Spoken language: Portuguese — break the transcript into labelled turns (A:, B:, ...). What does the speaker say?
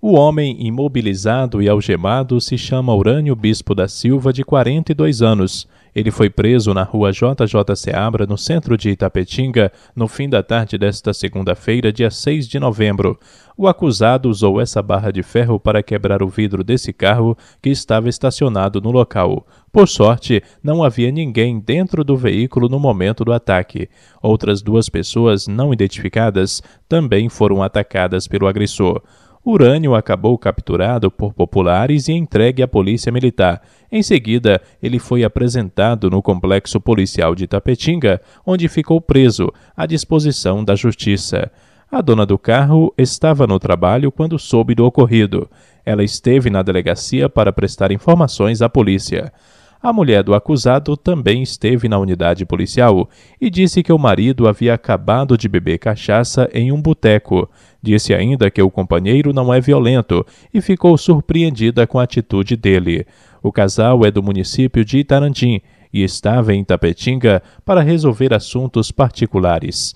A: O homem imobilizado e algemado se chama Urânio Bispo da Silva, de 42 anos. Ele foi preso na rua JJ Seabra, no centro de Itapetinga, no fim da tarde desta segunda-feira, dia 6 de novembro. O acusado usou essa barra de ferro para quebrar o vidro desse carro que estava estacionado no local. Por sorte, não havia ninguém dentro do veículo no momento do ataque. Outras duas pessoas não identificadas também foram atacadas pelo agressor. Urânio acabou capturado por populares e entregue à polícia militar. Em seguida, ele foi apresentado no complexo policial de Tapetinga, onde ficou preso, à disposição da justiça. A dona do carro estava no trabalho quando soube do ocorrido. Ela esteve na delegacia para prestar informações à polícia. A mulher do acusado também esteve na unidade policial e disse que o marido havia acabado de beber cachaça em um boteco. Disse ainda que o companheiro não é violento e ficou surpreendida com a atitude dele. O casal é do município de Itarantim e estava em Tapetinga para resolver assuntos particulares.